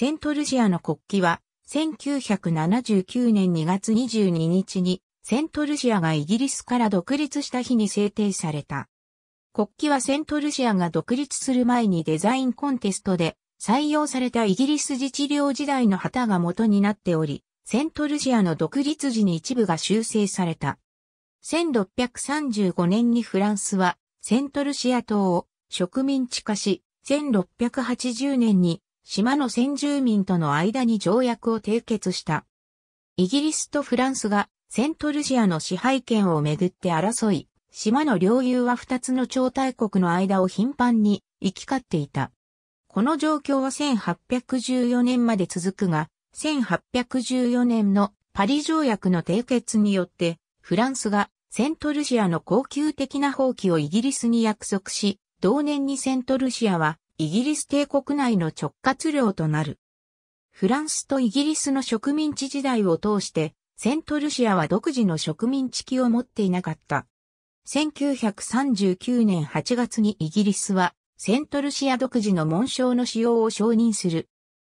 セントルシアの国旗は、1979年2月22日に、セントルシアがイギリスから独立した日に制定された。国旗はセントルシアが独立する前にデザインコンテストで採用されたイギリス自治領時代の旗が元になっており、セントルシアの独立時に一部が修正された。1635年にフランスはセントルシア島を植民地化し、1680年に島の先住民との間に条約を締結した。イギリスとフランスがセントルシアの支配権をめぐって争い、島の領有は二つの超大国の間を頻繁に行き交っていた。この状況は1814年まで続くが、1814年のパリ条約の締結によって、フランスがセントルシアの恒久的な放棄をイギリスに約束し、同年にセントルシアはイギリス帝国内の直轄領となる。フランスとイギリスの植民地時代を通して、セントルシアは独自の植民地期を持っていなかった。1939年8月にイギリスは、セントルシア独自の紋章の使用を承認する。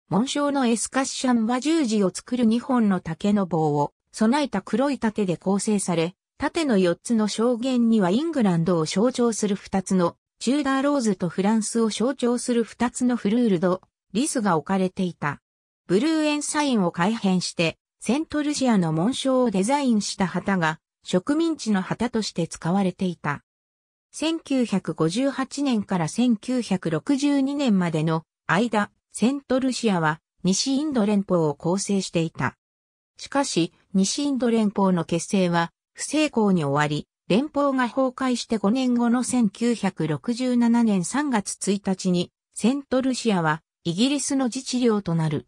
紋章のエスカッシャンは十字を作る2本の竹の棒を備えた黒い盾で構成され、縦の4つの証言にはイングランドを象徴する2つのチューダーローズとフランスを象徴する二つのフルールド、リスが置かれていた。ブルーエンサインを改変して、セントルシアの紋章をデザインした旗が、植民地の旗として使われていた。1958年から1962年までの間、セントルシアは西インド連邦を構成していた。しかし、西インド連邦の結成は不成功に終わり、連邦が崩壊して5年後の1967年3月1日に、セントルシアはイギリスの自治領となる。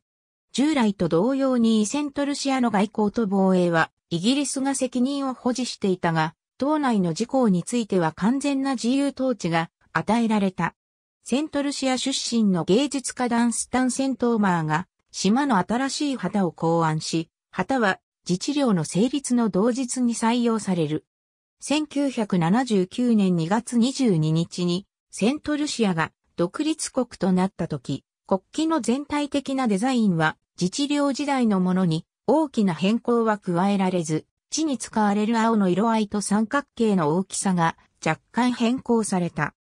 従来と同様にセントルシアの外交と防衛は、イギリスが責任を保持していたが、島内の事項については完全な自由統治が与えられた。セントルシア出身の芸術家ダンスタン・セントーマーが、島の新しい旗を考案し、旗は自治領の成立の同日に採用される。1979年2月22日にセントルシアが独立国となった時、国旗の全体的なデザインは自治領時代のものに大きな変更は加えられず、地に使われる青の色合いと三角形の大きさが若干変更された。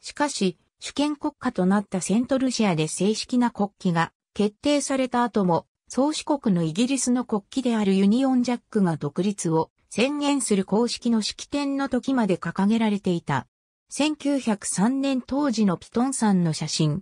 しかし、主権国家となったセントルシアで正式な国旗が決定された後も、創始国のイギリスの国旗であるユニオンジャックが独立を宣言する公式の式典の時まで掲げられていた。1903年当時のピトンさんの写真。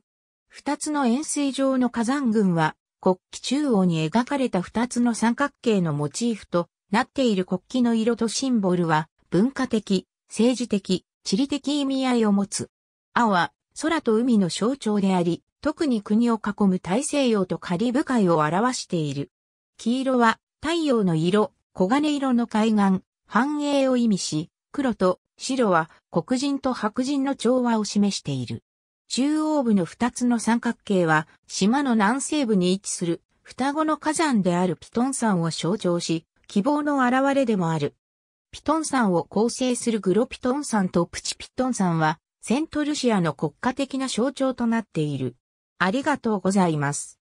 二つの円錐状の火山群は、国旗中央に描かれた二つの三角形のモチーフとなっている国旗の色とシンボルは、文化的、政治的、地理的意味合いを持つ。青は、空と海の象徴であり、特に国を囲む大西洋とカリブ海を表している。黄色は太陽の色、黄金色の海岸、繁栄を意味し、黒と白は黒人と白人の調和を示している。中央部の二つの三角形は島の南西部に位置する双子の火山であるピトン山を象徴し、希望の現れでもある。ピトン山を構成するグロピトン山とプチピトン山はセントルシアの国家的な象徴となっている。ありがとうございます。